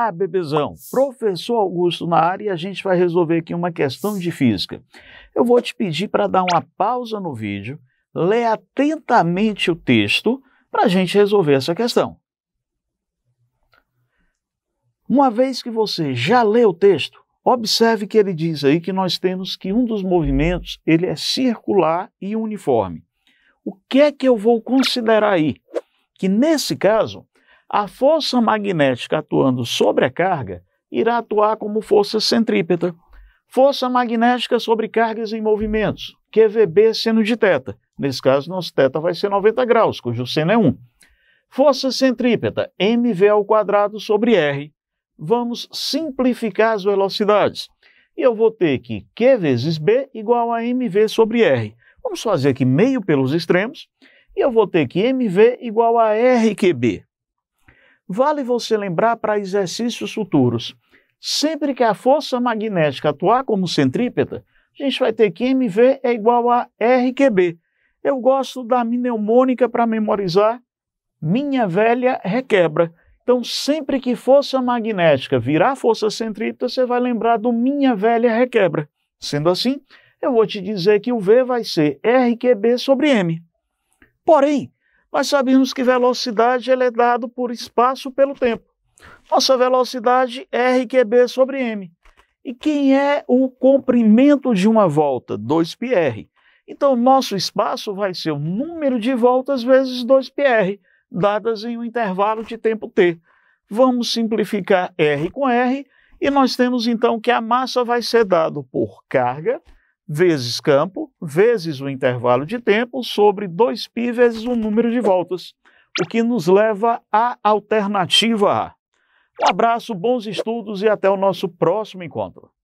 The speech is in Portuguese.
Ah, bebezão, professor Augusto na área e a gente vai resolver aqui uma questão de física. Eu vou te pedir para dar uma pausa no vídeo, ler atentamente o texto para a gente resolver essa questão. Uma vez que você já leu o texto, observe que ele diz aí que nós temos que um dos movimentos ele é circular e uniforme. O que é que eu vou considerar aí? Que nesse caso, a força magnética atuando sobre a carga irá atuar como força centrípeta. Força magnética sobre cargas em movimentos, QVB seno de θ. Nesse caso, nosso θ vai ser 90 graus, cujo seno é 1. Força centrípeta, mv ao quadrado sobre r. Vamos simplificar as velocidades. E eu vou ter que q vezes b igual a mv sobre r. Vamos fazer aqui meio pelos extremos. E eu vou ter que mv igual a rqb. Vale você lembrar para exercícios futuros. Sempre que a força magnética atuar como centrípeta, a gente vai ter que MV é igual a RQB. Eu gosto da mnemônica para memorizar minha velha requebra. Então, sempre que força magnética virar força centrípeta, você vai lembrar do minha velha requebra. Sendo assim, eu vou te dizer que o V vai ser RQB sobre M. Porém, mas sabemos que velocidade é dado por espaço pelo tempo. Nossa velocidade é RQB sobre M. E quem é o comprimento de uma volta? 2πr. Então, nosso espaço vai ser o número de voltas vezes 2πr, dadas em um intervalo de tempo t. Vamos simplificar r com r, e nós temos então que a massa vai ser dada por carga vezes campo, vezes o intervalo de tempo, sobre 2π vezes o número de voltas, o que nos leva à alternativa A. Um abraço, bons estudos e até o nosso próximo encontro.